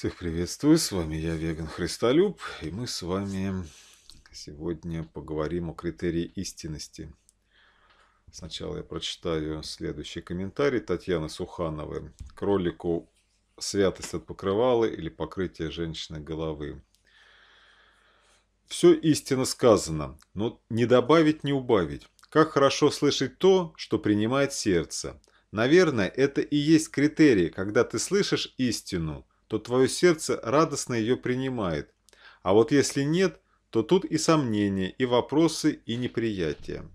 Всех приветствую, с вами я, Веган Христолюб, и мы с вами сегодня поговорим о критерии истинности. Сначала я прочитаю следующий комментарий Татьяны Сухановой. Кролику святость от покрывала или покрытие женщины головы. Все истинно сказано, но не добавить, не убавить. Как хорошо слышать то, что принимает сердце. Наверное, это и есть критерий, когда ты слышишь истину – то твое сердце радостно ее принимает. А вот если нет, то тут и сомнения, и вопросы, и неприятия.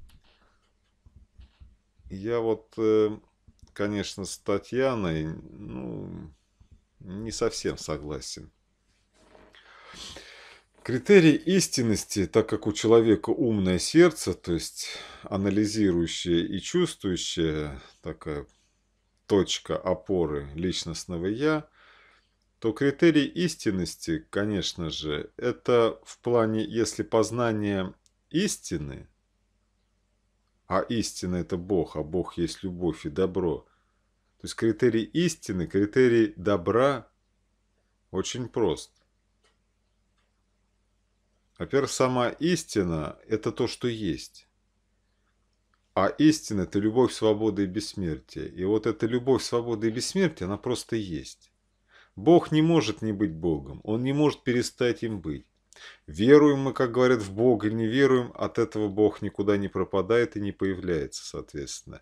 Я вот, э, конечно, с Татьяной ну, не совсем согласен. Критерий истинности, так как у человека умное сердце, то есть анализирующее и чувствующее такая точка опоры личностного «я», то критерий истинности, конечно же, это в плане, если познание истины, а истина – это Бог, а Бог есть любовь и добро, то есть критерий истины, критерий добра очень прост. Во-первых, сама истина – это то, что есть. А истина – это любовь, свобода и бессмертие. И вот эта любовь, свобода и бессмертие, она просто есть. Бог не может не быть Богом, Он не может перестать им быть. Веруем мы, как говорят, в Бога или не веруем, от этого Бог никуда не пропадает и не появляется, соответственно.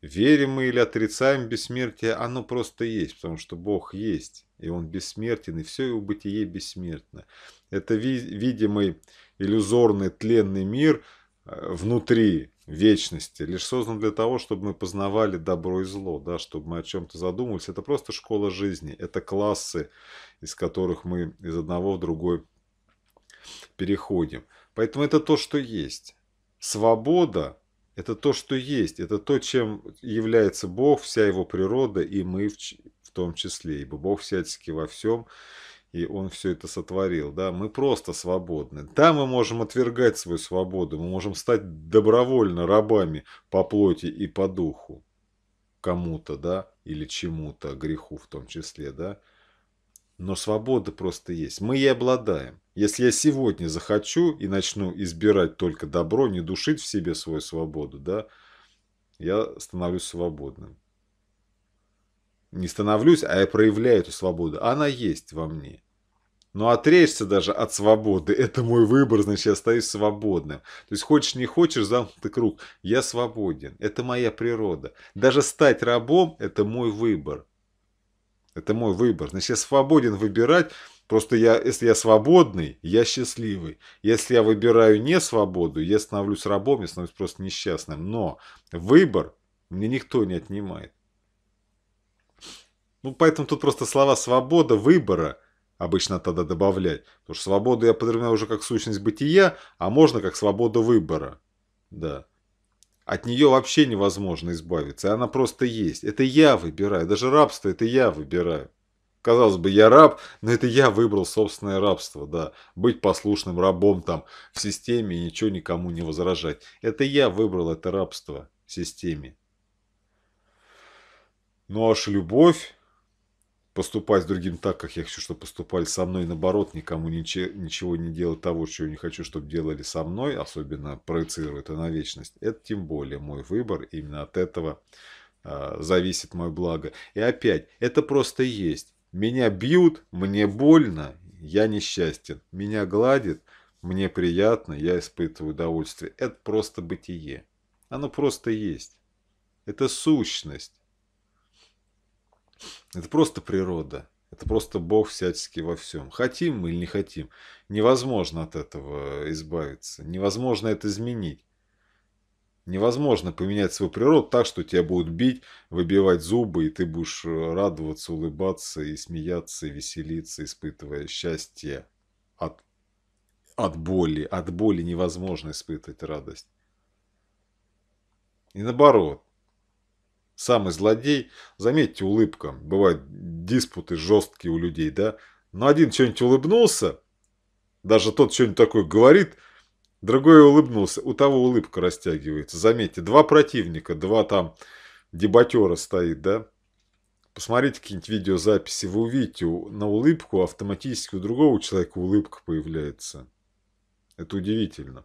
Верим мы или отрицаем бессмертие, оно просто есть, потому что Бог есть, и Он бессмертен, и все его бытие бессмертно. Это видимый иллюзорный тленный мир э, внутри вечности, лишь создан для того, чтобы мы познавали добро и зло, да, чтобы мы о чем-то задумывались. Это просто школа жизни, это классы, из которых мы из одного в другой переходим. Поэтому это то, что есть. Свобода – это то, что есть, это то, чем является Бог, вся его природа, и мы в том числе, ибо Бог всячески во всем и он все это сотворил, да, мы просто свободны. Да, мы можем отвергать свою свободу, мы можем стать добровольно рабами по плоти и по духу кому-то, да, или чему-то, греху в том числе, да, но свобода просто есть. Мы ей обладаем. Если я сегодня захочу и начну избирать только добро, не душить в себе свою свободу, да, я становлюсь свободным. Не становлюсь, а я проявляю эту свободу. Она есть во мне. Но отречься даже от свободы, это мой выбор, значит, я остаюсь свободным. То есть хочешь, не хочешь, замкнутый круг, я свободен, это моя природа. Даже стать рабом – это мой выбор. Это мой выбор. Значит, я свободен выбирать, просто я, если я свободный, я счастливый. Если я выбираю не свободу, я становлюсь рабом, я становлюсь просто несчастным. Но выбор мне никто не отнимает. Ну, поэтому тут просто слова «свобода», «выбора» обычно тогда добавлять. Потому что свободу я подразумеваю уже как сущность бытия, а можно как свобода выбора. Да. От нее вообще невозможно избавиться, и она просто есть. Это я выбираю, даже рабство это я выбираю. Казалось бы, я раб, но это я выбрал собственное рабство, да. Быть послушным рабом там в системе и ничего никому не возражать. Это я выбрал это рабство в системе. Ну аж любовь, поступать с другим так, как я хочу, чтобы поступали со мной. наоборот, никому ничего, ничего не делать того, чего не хочу, чтобы делали со мной, особенно проецируя это на вечность. Это тем более мой выбор. Именно от этого э, зависит мое благо. И опять, это просто есть. Меня бьют, мне больно, я несчастен. Меня гладит, мне приятно, я испытываю удовольствие. Это просто бытие. Оно просто есть. Это сущность. Это просто природа. Это просто Бог всячески во всем. Хотим мы или не хотим, невозможно от этого избавиться. Невозможно это изменить. Невозможно поменять свою природу так, что тебя будут бить, выбивать зубы, и ты будешь э, радоваться, улыбаться и смеяться, и веселиться, испытывая счастье от, от боли. От боли невозможно испытывать радость. И наоборот, Самый злодей, заметьте, улыбка. Бывают диспуты жесткие у людей, да? Но один что-нибудь улыбнулся, даже тот что-нибудь такое говорит, другой улыбнулся, у того улыбка растягивается. Заметьте, два противника, два там дебатера стоит, да? Посмотрите какие-нибудь видеозаписи, вы увидите, на улыбку автоматически у другого человека улыбка появляется. Это удивительно.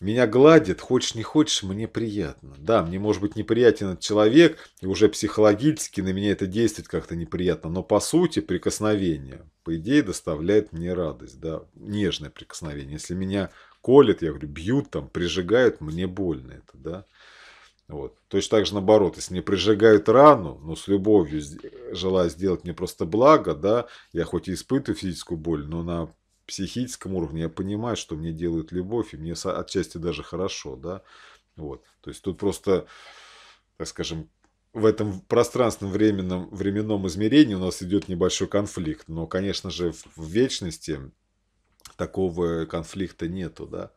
Меня гладит, хочешь не хочешь, мне приятно. Да, мне может быть неприятен этот человек, и уже психологически на меня это действует как-то неприятно, но по сути прикосновение, по идее, доставляет мне радость, да, нежное прикосновение. Если меня колят, я говорю, бьют там, прижигают, мне больно это, да. Вот. Точно так же наоборот, если мне прижигают рану, но с любовью желая сделать мне просто благо, да, я хоть и испытываю физическую боль, но на психическом уровне я понимаю, что мне делают любовь, и мне отчасти даже хорошо, да. Вот. То есть тут просто, так скажем, в этом пространственном временном, временном измерении у нас идет небольшой конфликт. Но, конечно же, в, вечности такого конфликта нету, да.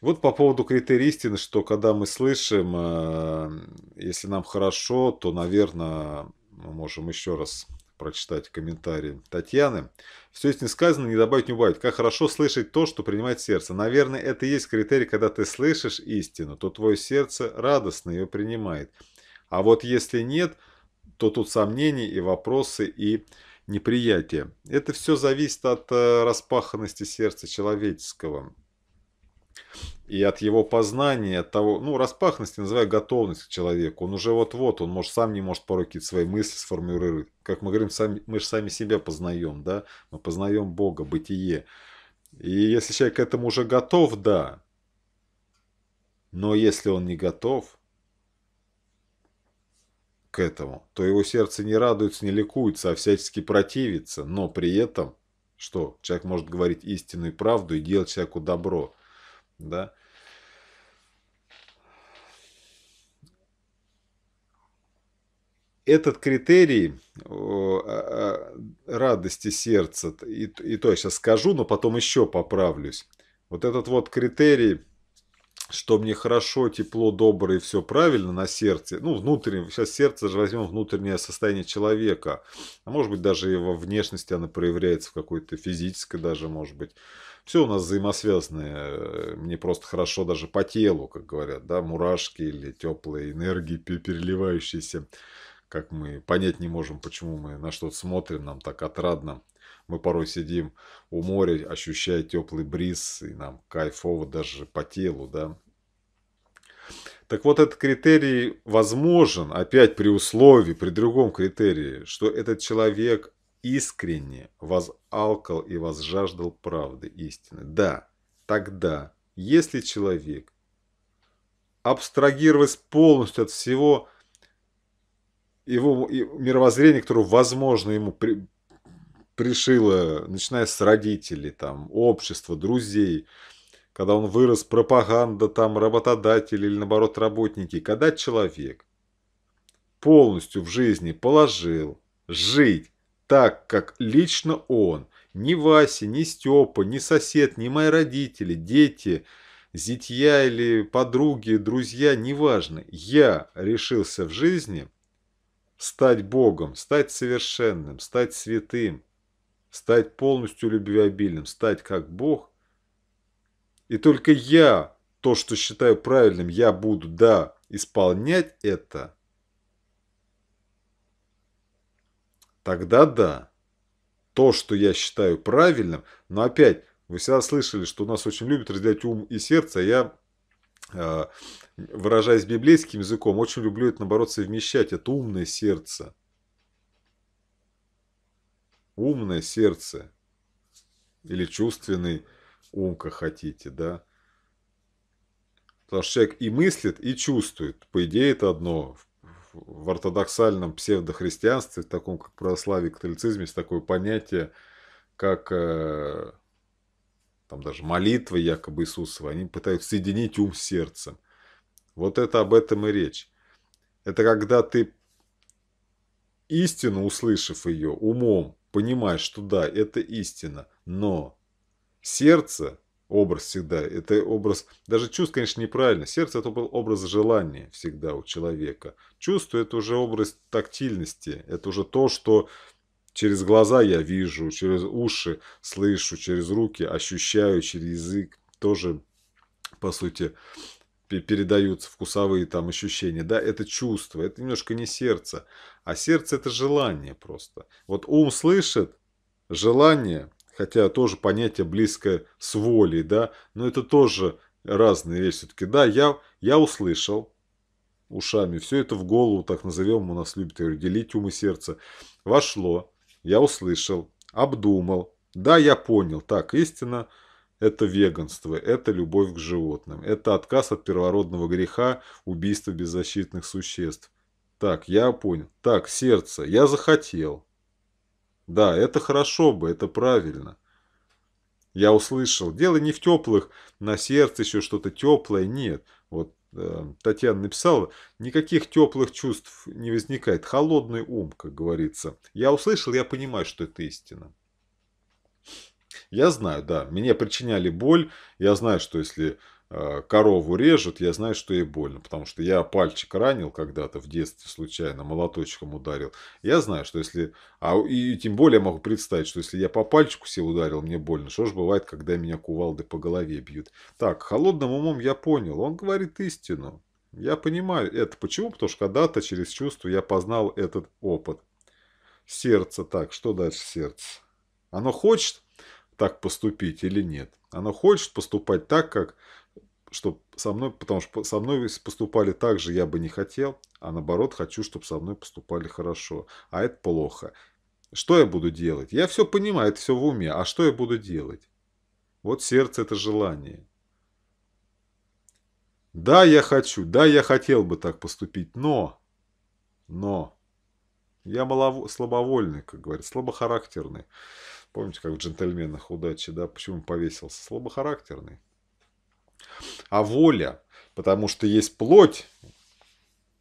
Вот по поводу критерий истины, что когда мы слышим, э, если нам хорошо, то, наверное, мы можем еще раз прочитать комментарии Татьяны. Все есть не сказано, не добавить, не убавить. Как хорошо слышать то, что принимает сердце. Наверное, это и есть критерий, когда ты слышишь истину, то твое сердце радостно ее принимает. А вот если нет, то тут сомнения и вопросы, и неприятие. Это все зависит от э, распаханности сердца человеческого и от его познания, от того, ну, распахности, называю готовность к человеку. Он уже вот-вот, он может сам не может порой какие-то свои мысли сформулировать. Как мы говорим, сами, мы же сами себя познаем, да, мы познаем Бога, бытие. И если человек к этому уже готов, да, но если он не готов к этому, то его сердце не радуется, не ликуется, а всячески противится, но при этом, что человек может говорить истинную правду и делать человеку добро – да. Этот критерий а, а, радости сердца, и, и то я сейчас скажу, но потом еще поправлюсь. Вот этот вот критерий что мне хорошо, тепло, добро и все правильно на сердце, ну, внутреннее, сейчас сердце же возьмем внутреннее состояние человека, а может быть, даже его внешности она проявляется в какой-то физической даже, может быть, все у нас взаимосвязанное. Э, мне просто хорошо даже по телу, как говорят, да, мурашки или теплые энергии, переливающиеся. Как мы понять не можем, почему мы на что-то смотрим, нам так отрадно. Мы порой сидим у моря, ощущая теплый бриз, и нам кайфово даже по телу, да. Так вот, этот критерий возможен, опять при условии, при другом критерии, что этот человек искренне возалкал и возжаждал правды истины. Да, тогда, если человек, абстрагировать полностью от всего его мировоззрения, которое, возможно, ему при, пришило, начиная с родителей, там, общества, друзей, когда он вырос, пропаганда, там, работодатели или, наоборот, работники, когда человек полностью в жизни положил жить так как лично он, ни Вася, ни Степа, ни сосед, ни мои родители, дети, зятья или подруги, друзья, неважно, я решился в жизни стать Богом, стать совершенным, стать святым, стать полностью любвеобильным, стать как Бог. И только я то, что считаю правильным, я буду, да, исполнять это – тогда да. То, что я считаю правильным, но опять, вы всегда слышали, что у нас очень любят разделять ум и сердце, а я э, выражаясь библейским языком, очень люблю это, наоборот, совмещать. Это умное сердце. Умное сердце. Или чувственный ум, как хотите, да. Потому что человек и мыслит, и чувствует. По идее, это одно в ортодоксальном псевдохристианстве, в таком как православии, католицизме, есть такое понятие, как э, там даже молитвы якобы Иисусова, они пытаются соединить ум с сердцем. Вот это об этом и речь. Это когда ты истину, услышав ее умом, понимаешь, что да, это истина, но сердце образ всегда. Это образ, даже чувств, конечно, неправильно. Сердце – это был образ желания всегда у человека. Чувство – это уже образ тактильности. Это уже то, что через глаза я вижу, через уши слышу, через руки ощущаю, через язык тоже, по сути, передаются вкусовые там ощущения, да, это чувство, это немножко не сердце, а сердце это желание просто. Вот ум слышит, желание хотя тоже понятие близкое с волей, да, но это тоже разные вещи. Все-таки, да, я, я услышал ушами, все это в голову, так назовем, у нас любят я говорю, делить умы сердца вошло, я услышал, обдумал, да, я понял, так, истина – это веганство, это любовь к животным, это отказ от первородного греха, убийства беззащитных существ. Так, я понял. Так, сердце, я захотел. Да, это хорошо бы, это правильно. Я услышал, дело не в теплых, на сердце еще что-то теплое, нет. Вот э, Татьяна написала, никаких теплых чувств не возникает, холодный ум, как говорится. Я услышал, я понимаю, что это истина. Я знаю, да, мне причиняли боль, я знаю, что если Э, корову режут, я знаю, что ей больно, потому что я пальчик ранил когда-то в детстве случайно, молоточком ударил. Я знаю, что если... А, и, тем более могу представить, что если я по пальчику себе ударил, мне больно. Что ж бывает, когда меня кувалды по голове бьют. Так, холодным умом я понял, он говорит истину. Я понимаю это. Почему? Потому что когда-то через чувство я познал этот опыт. Сердце. Так, что дальше сердце? Оно хочет так поступить или нет? Оно хочет поступать так, как что со мной, потому что со мной поступали так же, я бы не хотел, а наоборот хочу, чтобы со мной поступали хорошо, а это плохо. Что я буду делать? Я все понимаю, это все в уме, а что я буду делать? Вот сердце – это желание. Да, я хочу, да, я хотел бы так поступить, но, но, я малов... слабовольный, как говорят, слабохарактерный. Помните, как в «Джентльменах удачи», да, почему повесился? Слабохарактерный а воля. Потому что есть плоть,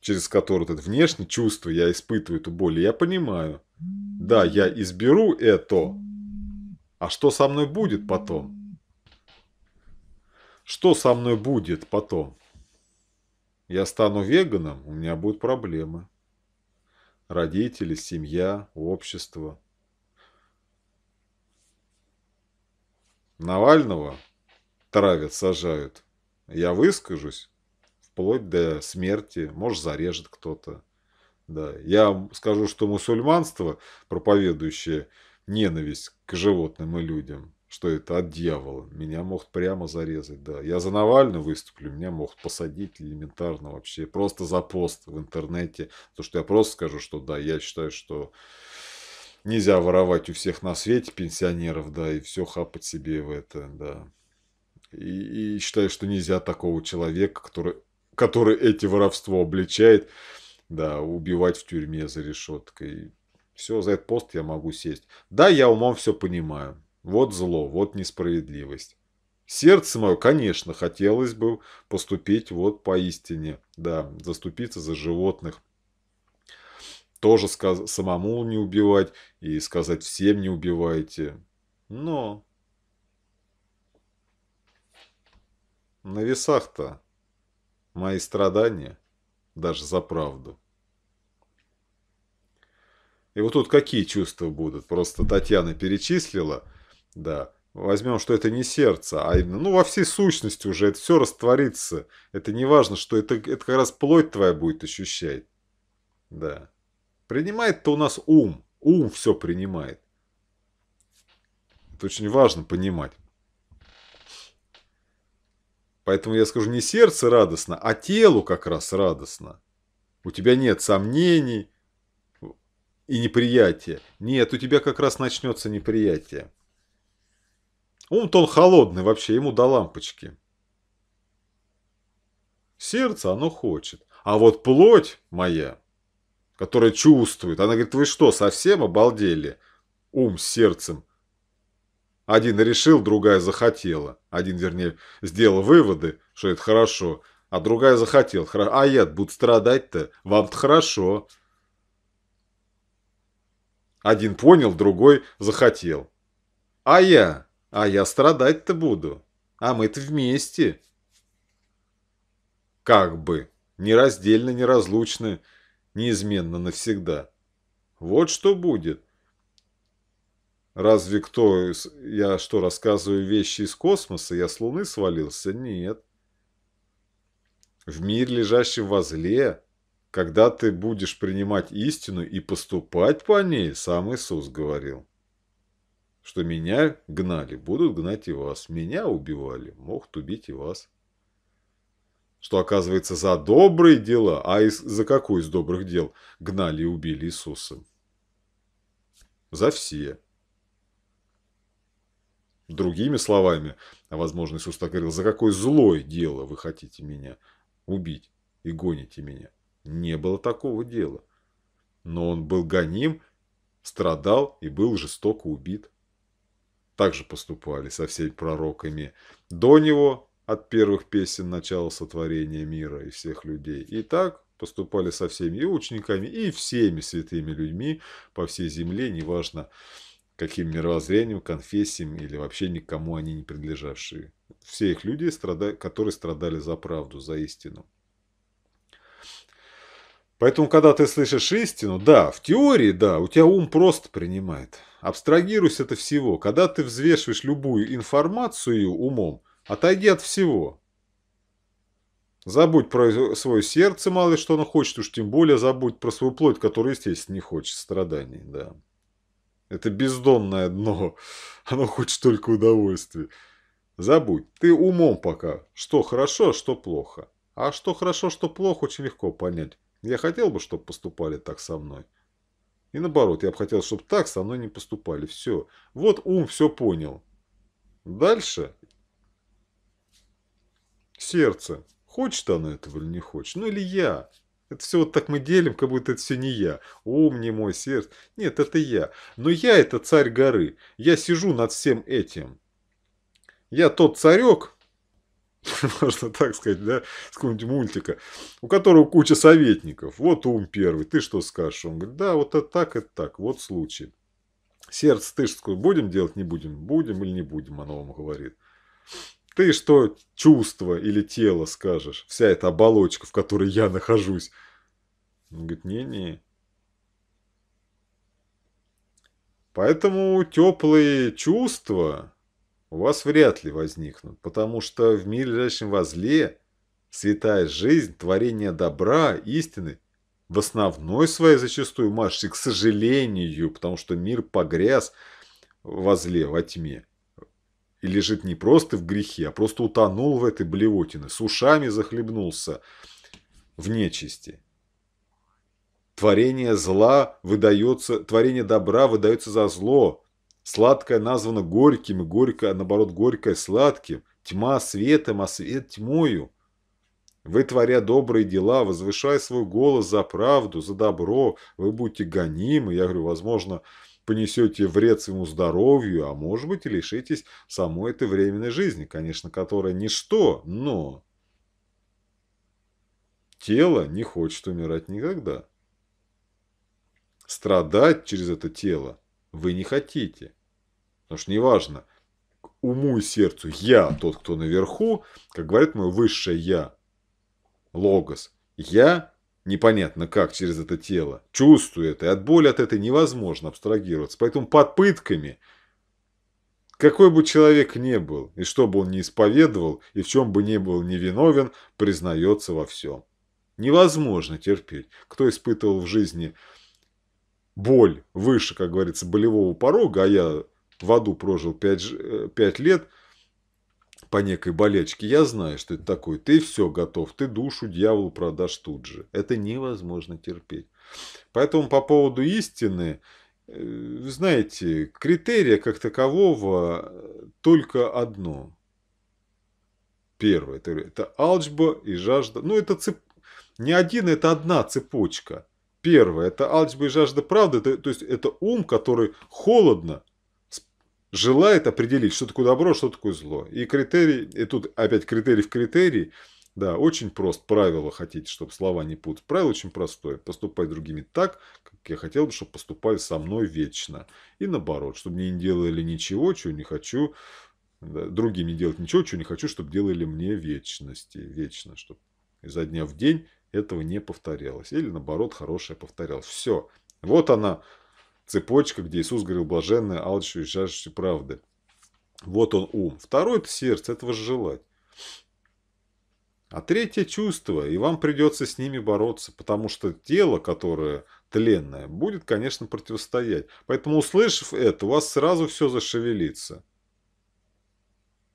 через которую вот это внешнее чувство, я испытываю эту боль, я понимаю. Да, я изберу это, а что со мной будет потом? Что со мной будет потом? Я стану веганом, у меня будут проблемы. Родители, семья, общество. Навального травят, сажают. Я выскажусь, вплоть до смерти, может, зарежет кто-то. Да. Я скажу, что мусульманство, проповедующее ненависть к животным и людям, что это от дьявола, меня могут прямо зарезать, да. Я за Навального выступлю, меня могут посадить элементарно вообще, просто за пост в интернете, то что я просто скажу, что да, я считаю, что нельзя воровать у всех на свете пенсионеров, да, и все хапать себе в это, да. И, считаю, что нельзя такого человека, который, который эти воровство обличает, да, убивать в тюрьме за решеткой. Все, за этот пост я могу сесть. Да, я умом все понимаю. Вот зло, вот несправедливость. Сердце мое, конечно, хотелось бы поступить вот поистине, да, заступиться за животных. Тоже сказ- самому не убивать и сказать всем не убивайте. Но На весах-то мои страдания даже за правду. И вот тут какие чувства будут? Просто Татьяна перечислила, да, возьмем, что это не сердце, а именно, ну, во всей сущности уже это все растворится. Это не важно, что это, это как раз плоть твоя будет ощущать. Да. Принимает-то у нас ум. Ум все принимает. Это очень важно понимать. Поэтому я скажу не сердце радостно, а телу как раз радостно. У тебя нет сомнений и неприятия. Нет, у тебя как раз начнется неприятие. Ум-то холодный вообще, ему до лампочки. Сердце оно хочет. А вот плоть моя, которая чувствует, она говорит, вы что, совсем обалдели? Ум с сердцем. Один решил, другая захотела один, вернее, сделал выводы, что это хорошо, а другая захотел. А я буду страдать-то, вам-то хорошо. Один понял, другой захотел. А я? А я страдать-то буду. А мы-то вместе. Как бы. Нераздельно, неразлучно, неизменно навсегда. Вот что будет. Разве кто, я что, рассказываю вещи из космоса, я с Луны свалился? Нет. В мир, лежащем возле, когда ты будешь принимать истину и поступать по ней, сам Иисус говорил, что меня гнали, будут гнать и вас, меня убивали, могут убить и вас. Что оказывается за добрые дела, а из, за какой из добрых дел гнали и убили Иисуса? За все. Другими словами, а, возможно Иисус так говорил, за какое злое дело вы хотите меня убить и гоните меня? Не было такого дела. Но он был гоним, страдал и был жестоко убит. Так же поступали со всеми пророками до него, от первых песен начала сотворения мира и всех людей. И так поступали со всеми и учениками, и всеми святыми людьми по всей земле, неважно, каким мировоззрением, конфессиям или вообще никому они не принадлежавшие. Все их люди, которые страдали за правду, за истину. Поэтому, когда ты слышишь истину, да, в теории, да, у тебя ум просто принимает. Абстрагируйся от всего. Когда ты взвешиваешь любую информацию умом, отойди от всего. Забудь про свое сердце, мало ли что оно хочет, уж тем более забудь про свою плоть, которая, естественно, не хочет страданий, да. Это бездонное дно. Оно хочет только удовольствия. Забудь. Ты умом пока. Что хорошо, а что плохо. А что хорошо, что плохо, очень легко понять. Я хотел бы, чтобы поступали так со мной. И наоборот, я бы хотел, чтобы так со мной не поступали. Все. Вот ум все понял. Дальше. Сердце. Хочет оно этого или не хочет? Ну или я. Это все вот так мы делим, как будто это все не я. Ум не мой, сердце. Нет, это я. Но я это царь горы. Я сижу над всем этим. Я тот царек, можно так сказать, да, с какого-нибудь мультика, у которого куча советников. Вот ум первый, ты что скажешь? Он говорит, да, вот это так, это так, вот случай. Сердце ты же будем делать, не будем? Будем или не будем, оно вам говорит. Ты что чувство или тело скажешь? Вся эта оболочка, в которой я нахожусь. Он говорит, не-не. Поэтому теплые чувства у вас вряд ли возникнут, потому что в мире лежащем возле святая жизнь, творение добра, истины в основной своей зачастую машет, к сожалению, потому что мир погряз возле во тьме и лежит не просто в грехе, а просто утонул в этой блевотине, с ушами захлебнулся в нечисти. Творение зла выдается, творение добра выдается за зло. Сладкое названо горьким, и горькое, наоборот, горькое сладким. Тьма светом, а свет тьмою. Вы, творя добрые дела, возвышая свой голос за правду, за добро, вы будете гонимы. Я говорю, возможно, понесете вред своему здоровью, а может быть и лишитесь самой этой временной жизни, конечно, которая ничто, но тело не хочет умирать никогда. Страдать через это тело вы не хотите. Потому что неважно, уму и сердцу я тот, кто наверху, как говорит мое высшее я, логос, я непонятно как, через это тело. Чувствует, и от боли от этой невозможно абстрагироваться. Поэтому под пытками, какой бы человек ни был, и что бы он ни исповедовал, и в чем бы ни был невиновен, признается во всем. Невозможно терпеть. Кто испытывал в жизни боль выше, как говорится, болевого порога, а я в аду прожил 5, 5 э, лет – по некой болячке, я знаю, что это такое, ты все готов, ты душу дьяволу продашь тут же. Это невозможно терпеть. Поэтому по поводу истины, э, знаете, критерия как такового э, только одно. Первое, это, это алчба и жажда. Ну, это цеп... не один, это одна цепочка. Первое, это алчба и жажда правды, это, то есть это ум, который холодно желает определить, что такое добро, что такое зло. И критерий, и тут опять критерий в критерии. да, очень прост. Правило хотите, чтобы слова не путать. Правило очень простое. Поступай другими так, как я хотел бы, чтобы поступали со мной вечно. И наоборот, чтобы не делали ничего, чего не хочу, да, другим не делать ничего, чего не хочу, чтобы делали мне вечности. Вечно, чтобы изо дня в день этого не повторялось. Или наоборот, хорошее повторялось. Все. Вот она цепочка, где Иисус говорил блаженное, алчущие и жаждущие правды. Вот он ум. Второе – это сердце, этого же желать. А третье – чувство, и вам придется с ними бороться, потому что тело, которое тленное, будет, конечно, противостоять. Поэтому, услышав это, у вас сразу все зашевелится.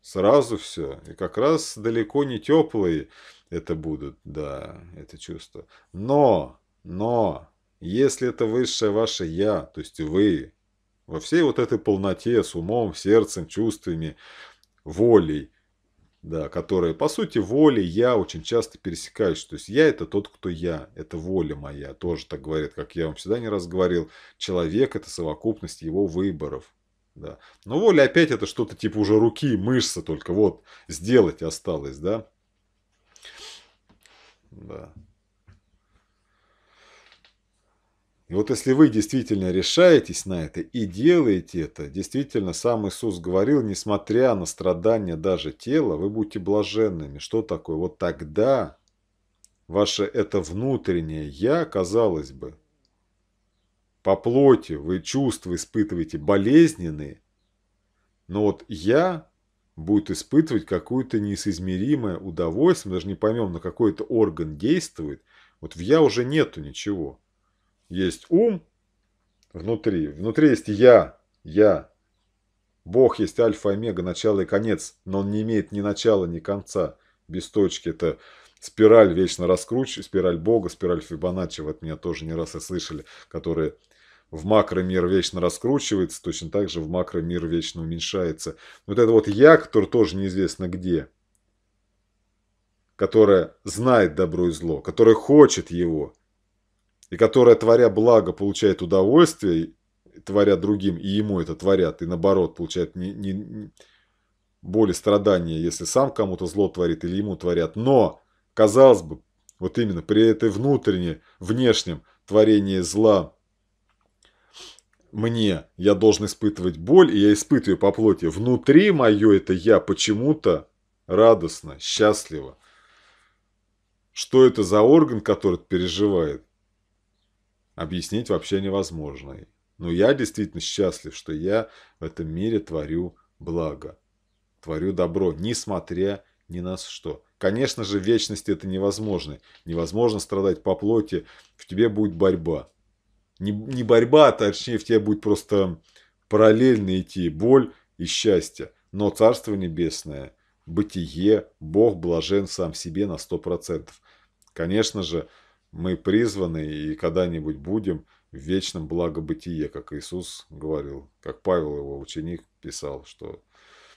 Сразу все. И как раз далеко не теплые это будут, да, это чувство. Но, но, если это высшее ваше «я», то есть вы, во всей вот этой полноте, с умом, сердцем, чувствами, волей, да, которые, по сути, воли я очень часто пересекаются, То есть я – это тот, кто я, это воля моя, тоже так говорят, как я вам всегда не раз говорил. Человек – это совокупность его выборов. Да. Но воля опять это что-то типа уже руки, мышцы только вот сделать осталось, да? Да. И вот если вы действительно решаетесь на это и делаете это, действительно, сам Иисус говорил, несмотря на страдания даже тела, вы будете блаженными. Что такое? Вот тогда ваше это внутреннее «я», казалось бы, по плоти вы чувства испытываете болезненные, но вот «я» будет испытывать какое-то неизмеримое удовольствие, мы даже не поймем, на какой то орган действует, вот в «я» уже нету ничего – есть ум внутри, внутри есть я, я. Бог есть альфа, омега, начало и конец, но он не имеет ни начала, ни конца. Без точки это спираль вечно раскручивает, спираль Бога, спираль Фибоначчи, вот меня тоже не раз и слышали, которые в макромир вечно раскручивается, точно так же в макромир вечно уменьшается. Вот это вот я, который тоже неизвестно где, которая знает добро и зло, которая хочет его, и которая, творя благо, получает удовольствие, творя другим, и ему это творят, и наоборот, получает не, не, не боль и страдания, если сам кому-то зло творит или ему творят. Но, казалось бы, вот именно при этой внутренней, внешнем творении зла мне, я должен испытывать боль, и я испытываю по плоти. Внутри мое это я почему-то радостно, счастливо. Что это за орган, который переживает? объяснить вообще невозможно. Но я действительно счастлив, что я в этом мире творю благо. Творю добро, несмотря ни на что. Конечно же, в вечности это невозможно. Невозможно страдать по плоти, в тебе будет борьба. Не, не борьба, а точнее, в тебе будет просто параллельно идти боль и счастье. Но Царство Небесное, бытие, Бог блажен сам себе на 100%. Конечно же, мы призваны и когда-нибудь будем в вечном благобытие, как Иисус говорил, как Павел его ученик писал, что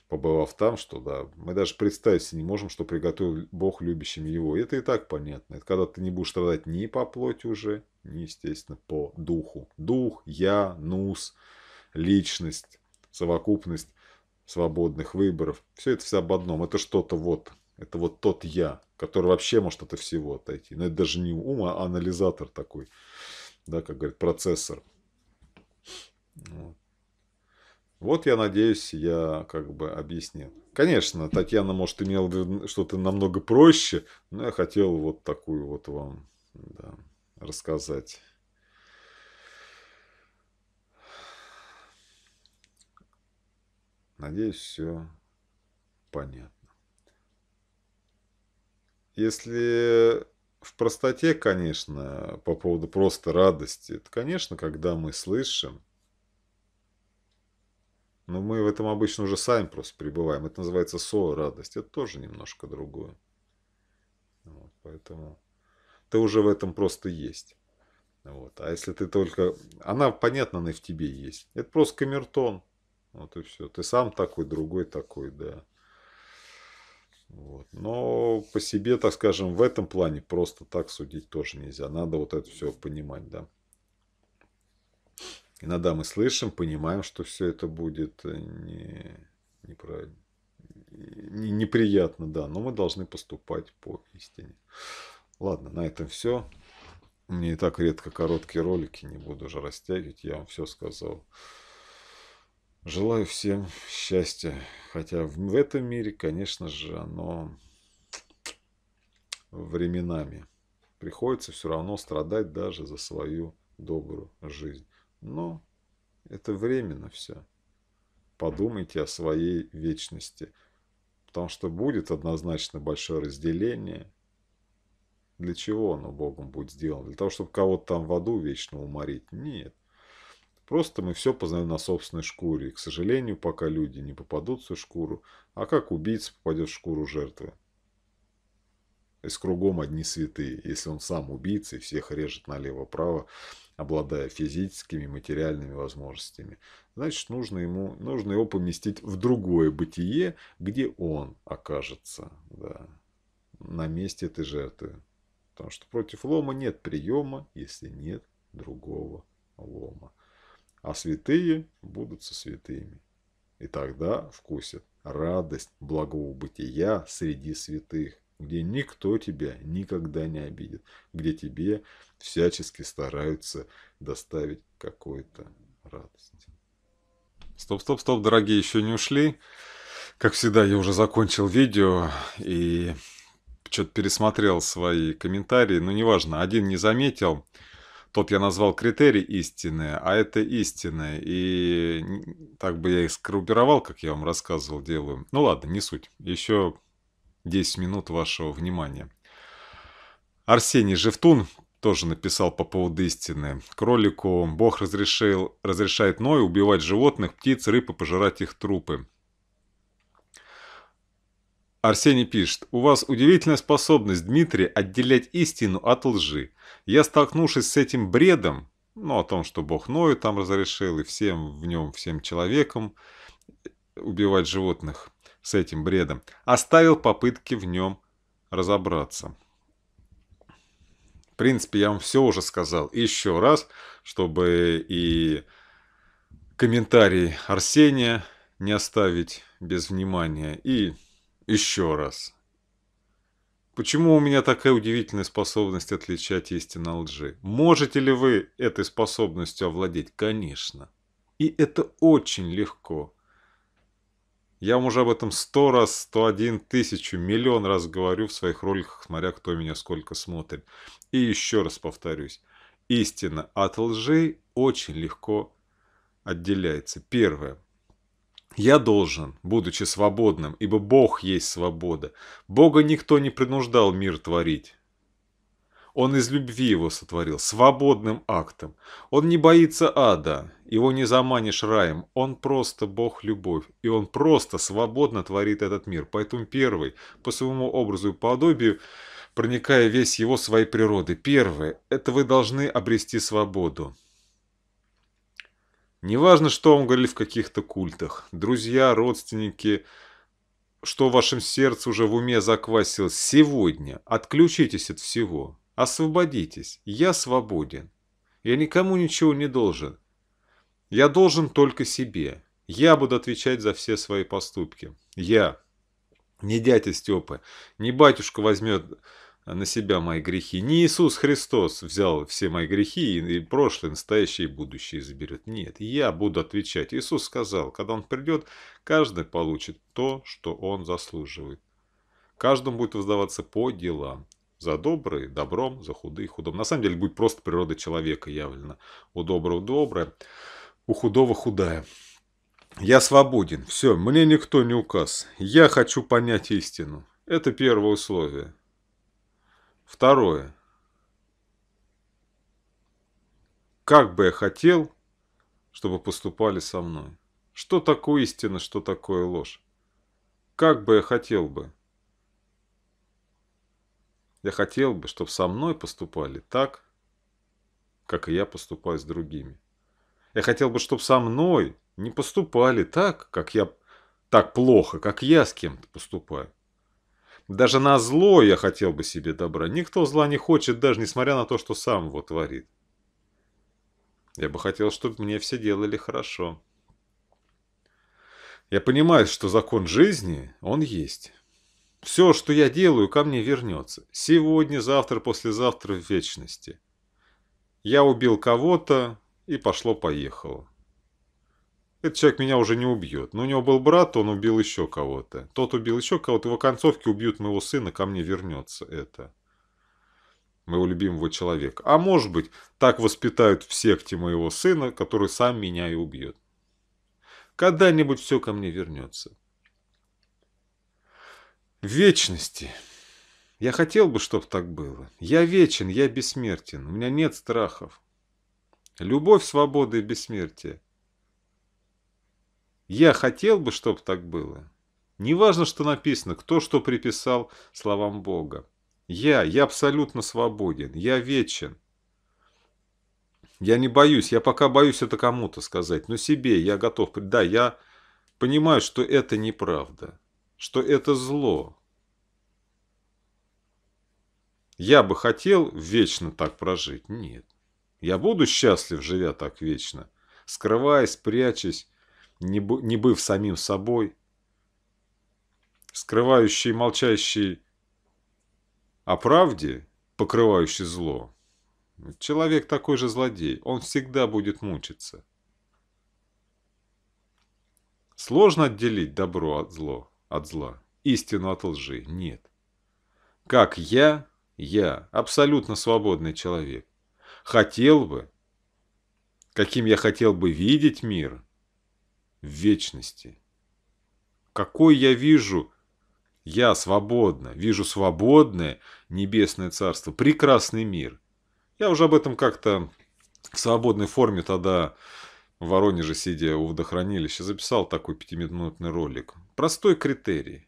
побывав там, что да, мы даже представить себе не можем, что приготовил Бог любящим его. Это и так понятно. Это когда ты не будешь страдать ни по плоти уже, ни, естественно, по духу. Дух, я, нус, личность, совокупность свободных выборов. Все это все об одном. Это что-то вот это вот тот я, который вообще может от всего отойти. Но это даже не ум, а анализатор такой, да, как говорит, процессор. Вот. я надеюсь, я как бы объяснил. Конечно, Татьяна, может, имела что-то намного проще, но я хотел вот такую вот вам да, рассказать. Надеюсь, все понятно. Если в простоте, конечно, по поводу просто радости, это, конечно, когда мы слышим, но мы в этом обычно уже сами просто пребываем. Это называется со-радость. Это тоже немножко другое. Вот, поэтому ты уже в этом просто есть. Вот. А если ты только... Она, понятно, она и в тебе есть. Это просто камертон. Вот и все. Ты сам такой, другой такой, да. Вот. Но по себе, так скажем, в этом плане просто так судить тоже нельзя. Надо вот это все понимать, да. Иногда мы слышим, понимаем, что все это будет э, не, неправильно, не, неприятно, да, но мы должны поступать по истине. Ладно, на этом все. Мне и так редко короткие ролики, не буду уже растягивать, я вам все сказал. Желаю всем счастья. Хотя в этом мире, конечно же, оно временами. Приходится все равно страдать даже за свою добрую жизнь. Но это временно все. Подумайте о своей вечности. Потому что будет однозначно большое разделение. Для чего оно Богом будет сделано? Для того, чтобы кого-то там в аду вечно уморить? Нет. Просто мы все познаем на собственной шкуре, и, к сожалению, пока люди не попадут в свою шкуру, а как убийца попадет в шкуру жертвы. И с кругом одни святые, если он сам убийца и всех режет налево-право, обладая физическими и материальными возможностями, значит, нужно, ему, нужно его поместить в другое бытие, где он окажется да, на месте этой жертвы. Потому что против лома нет приема, если нет другого лома а святые будут со святыми. И тогда вкусят радость благого бытия среди святых, где никто тебя никогда не обидит, где тебе всячески стараются доставить какую-то радость. Стоп, стоп, стоп, дорогие, еще не ушли. Как всегда, я уже закончил видео и что-то пересмотрел свои комментарии, но неважно, один не заметил – тот я назвал критерий истинные, а это истинные И так бы я их сгруппировал, как я вам рассказывал, делаю. Ну ладно, не суть. Еще 10 минут вашего внимания. Арсений Жевтун тоже написал по поводу истины. Кролику Бог разрешил, разрешает Ною убивать животных, птиц, рыб и пожирать их трупы. Арсений пишет, у вас удивительная способность, Дмитрий, отделять истину от лжи. Я, столкнувшись с этим бредом, ну, о том, что Бог Ною там разрешил, и всем в нем, всем человеком убивать животных с этим бредом, оставил попытки в нем разобраться. В принципе, я вам все уже сказал. Еще раз, чтобы и комментарий Арсения не оставить без внимания, и еще раз. Почему у меня такая удивительная способность отличать истину от лжи? Можете ли вы этой способностью овладеть? Конечно. И это очень легко. Я вам уже об этом сто раз, сто один, тысячу, миллион раз говорю в своих роликах, смотря кто меня сколько смотрит. И еще раз повторюсь. Истина от лжи очень легко отделяется. Первое. Я должен, будучи свободным, ибо Бог есть свобода. Бога никто не принуждал мир творить. Он из любви его сотворил, свободным актом. Он не боится ада, его не заманишь раем. Он просто Бог-любовь, и он просто свободно творит этот мир. Поэтому первый, по своему образу и подобию, проникая весь его своей природы. Первое – это вы должны обрести свободу. Неважно, что вам говорили в каких-то культах. Друзья, родственники, что в вашем сердце уже в уме заквасилось. Сегодня отключитесь от всего. Освободитесь. Я свободен. Я никому ничего не должен. Я должен только себе. Я буду отвечать за все свои поступки. Я. Не дядя Степа, не батюшка возьмет на себя мои грехи. Не Иисус Христос взял все мои грехи и, и прошлое, настоящее и будущее заберет. Нет, я буду отвечать. Иисус сказал, когда Он придет, каждый получит то, что он заслуживает. Каждому будет воздаваться по делам. За добрые – добром, за худые – худом. На самом деле будет просто природа человека явлена. У доброго – доброе, у худого – худая. Я свободен. Все, мне никто не указ. Я хочу понять истину. Это первое условие. Второе. Как бы я хотел, чтобы поступали со мной? Что такое истина, что такое ложь? Как бы я хотел бы? Я хотел бы, чтобы со мной поступали так, как и я поступаю с другими. Я хотел бы, чтобы со мной не поступали так, как я так плохо, как я с кем-то поступаю. Даже на зло я хотел бы себе добра. Никто зла не хочет, даже несмотря на то, что сам его творит. Я бы хотел, чтобы мне все делали хорошо. Я понимаю, что закон жизни, он есть. Все, что я делаю, ко мне вернется. Сегодня, завтра, послезавтра, в вечности. Я убил кого-то, и пошло-поехало. Этот человек меня уже не убьет. Но у него был брат, он убил еще кого-то. Тот убил еще кого-то, В концовки убьют моего сына, ко мне вернется это. Моего любимого человека. А может быть, так воспитают в секте моего сына, который сам меня и убьет. Когда-нибудь все ко мне вернется. В вечности. Я хотел бы, чтобы так было. Я вечен, я бессмертен. У меня нет страхов. Любовь, свобода и бессмертие. Я хотел бы, чтобы так было. Неважно, что написано, кто что приписал словам Бога. Я, я абсолютно свободен, я вечен. Я не боюсь, я пока боюсь это кому-то сказать, но себе я готов. Да, я понимаю, что это неправда, что это зло. Я бы хотел вечно так прожить? Нет. Я буду счастлив, живя так вечно, скрываясь, прячась, не, не быв самим собой, скрывающий и молчащий о правде, покрывающий зло, человек такой же злодей, он всегда будет мучиться. Сложно отделить добро от зло, от зла, истину от лжи, нет. Как я, я, абсолютно свободный человек, хотел бы, каким я хотел бы видеть мир, в вечности. Какой я вижу, я свободно, вижу свободное небесное царство, прекрасный мир. Я уже об этом как-то в свободной форме тогда в Воронеже, сидя у водохранилища, записал такой пятиминутный ролик. Простой критерий.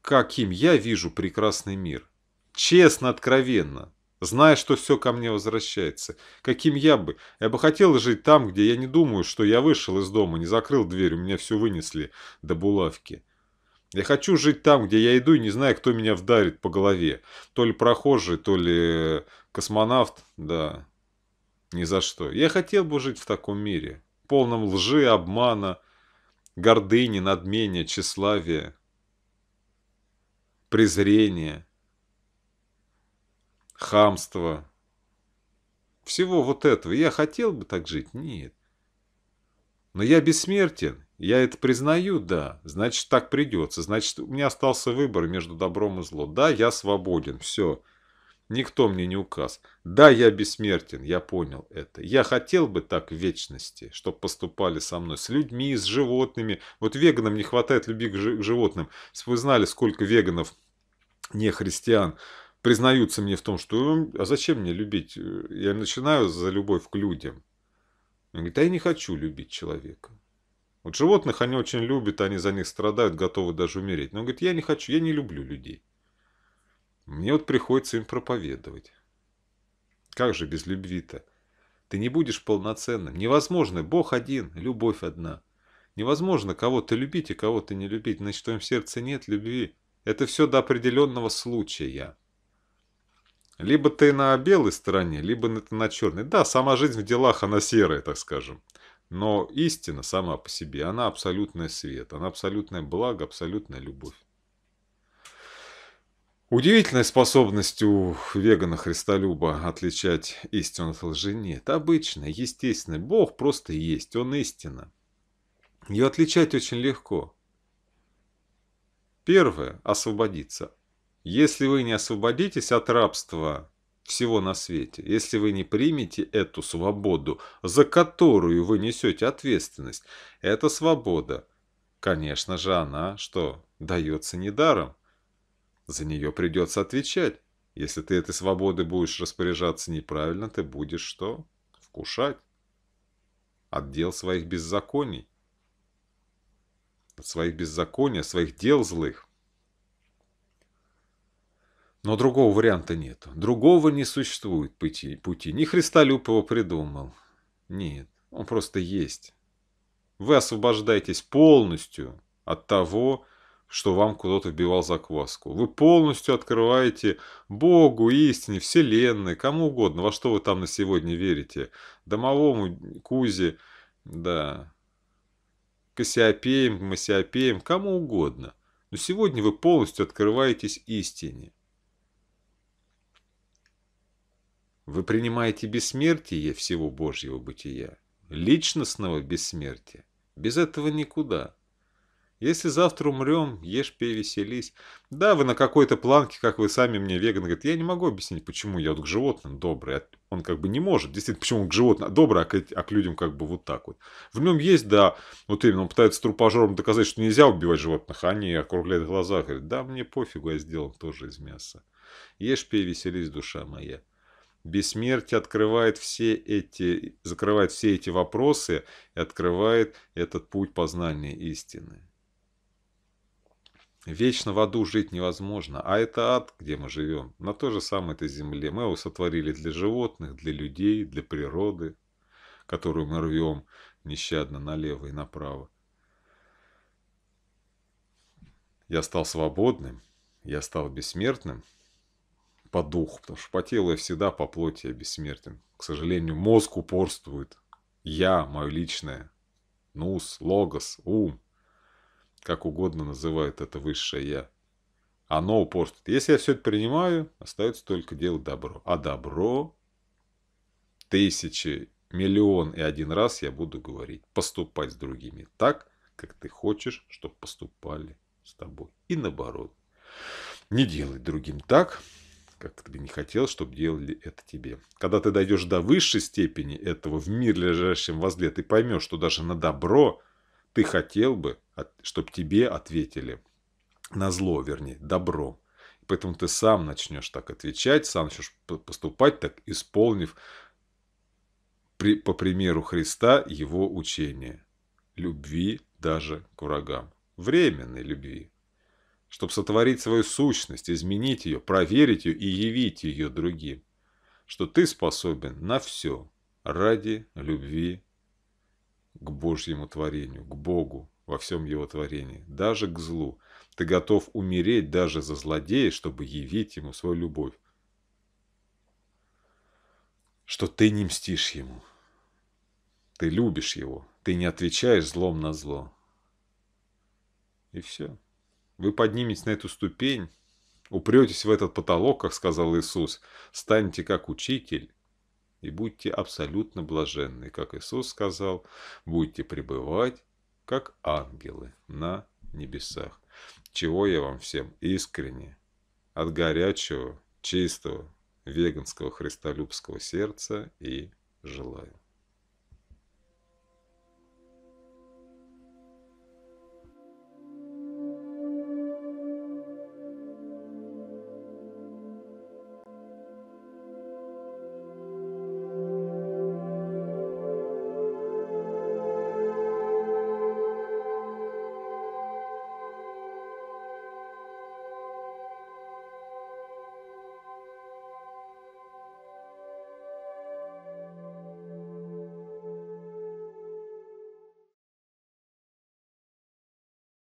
Каким я вижу прекрасный мир? Честно, откровенно зная, что все ко мне возвращается. Каким я бы? Я бы хотел жить там, где я не думаю, что я вышел из дома, не закрыл дверь, у меня все вынесли до булавки. Я хочу жить там, где я иду и не знаю, кто меня вдарит по голове. То ли прохожий, то ли космонавт, да, ни за что. Я хотел бы жить в таком мире, полном лжи, обмана, гордыни, надмения, тщеславия, презрения хамства, всего вот этого. Я хотел бы так жить? Нет. Но я бессмертен, я это признаю, да, значит так придется, значит у меня остался выбор между добром и злом. Да, я свободен, все, никто мне не указ. Да, я бессмертен, я понял это. Я хотел бы так в вечности, чтобы поступали со мной, с людьми, с животными. Вот веганам не хватает любви к животным. Если вы знали, сколько веганов, не христиан, признаются мне в том, что а зачем мне любить? Я начинаю за любовь к людям. Он говорит, а я не хочу любить человека. Вот животных они очень любят, они за них страдают, готовы даже умереть. Но он говорит, я не хочу, я не люблю людей. Мне вот приходится им проповедовать. Как же без любви-то? Ты не будешь полноценным. Невозможно. Бог один, любовь одна. Невозможно кого-то любить и кого-то не любить. Значит, в твоем сердце нет любви. Это все до определенного случая. Либо ты на белой стороне, либо ты на черной. Да, сама жизнь в делах, она серая, так скажем. Но истина сама по себе, она абсолютный свет, она абсолютное благо, абсолютная любовь. Удивительная способность у вегана Христолюба отличать истину от лжи нет. Обычно, естественно, Бог просто есть, он истина. Ее отличать очень легко. Первое – освободиться если вы не освободитесь от рабства всего на свете, если вы не примете эту свободу, за которую вы несете ответственность, эта свобода, конечно же, она, что дается недаром. За нее придется отвечать. Если ты этой свободы будешь распоряжаться неправильно, ты будешь что? Вкушать. Отдел своих беззаконий. От своих беззаконий, от своих дел злых. Но другого варианта нет. Другого не существует пути. пути. Не Христолюб его придумал. Нет, он просто есть. Вы освобождаетесь полностью от того, что вам кто-то вбивал закваску. Вы полностью открываете Богу, истине, Вселенной, кому угодно, во что вы там на сегодня верите. Домовому, Кузе, да, Кассиопеем, Массиопеем, кому угодно. Но сегодня вы полностью открываетесь истине. Вы принимаете бессмертие всего Божьего бытия, личностного бессмертия. Без этого никуда. Если завтра умрем, ешь, пей, веселись. Да, вы на какой-то планке, как вы сами мне, веган, говорит, я не могу объяснить, почему я вот к животным добрый. А он как бы не может. Действительно, почему к животным а добрый, а к, а к людям как бы вот так вот. В нем есть, да, вот именно, он пытается трупожором доказать, что нельзя убивать животных, а они округляют глаза, говорят, да, мне пофигу, я сделал тоже из мяса. Ешь, пей, веселись, душа моя. Бессмертие открывает все эти, закрывает все эти вопросы и открывает этот путь познания истины. Вечно в аду жить невозможно, а это ад, где мы живем, на той же самой этой земле. Мы его сотворили для животных, для людей, для природы, которую мы рвем нещадно налево и направо. Я стал свободным, я стал бессмертным – по духу, потому что по телу я всегда, по плоти я бессмертен. К сожалению, мозг упорствует. Я, мое личное. Нус, логос, ум. Как угодно называют это высшее я. Оно упорствует. Если я все это принимаю, остается только делать добро. А добро тысячи, миллион и один раз я буду говорить. Поступать с другими так, как ты хочешь, чтобы поступали с тобой. И наоборот. Не делать другим так, как ты бы не хотел, чтобы делали это тебе. Когда ты дойдешь до высшей степени этого в мир лежащем возле, ты поймешь, что даже на добро ты хотел бы, чтобы тебе ответили. На зло, вернее, добро. Поэтому ты сам начнешь так отвечать, сам начнешь поступать так, исполнив, при, по примеру Христа, его учение. Любви даже к врагам. Временной любви, чтобы сотворить свою сущность, изменить ее, проверить ее и явить ее другим, что ты способен на все ради любви к Божьему творению, к Богу во всем его творении, даже к злу. Ты готов умереть даже за злодея, чтобы явить ему свою любовь. Что ты не мстишь ему. Ты любишь его. Ты не отвечаешь злом на зло. И все. Вы подниметесь на эту ступень, упретесь в этот потолок, как сказал Иисус, станете как учитель и будьте абсолютно блаженны, как Иисус сказал, будете пребывать, как ангелы на небесах. Чего я вам всем искренне, от горячего, чистого, веганского христолюбского сердца и желаю.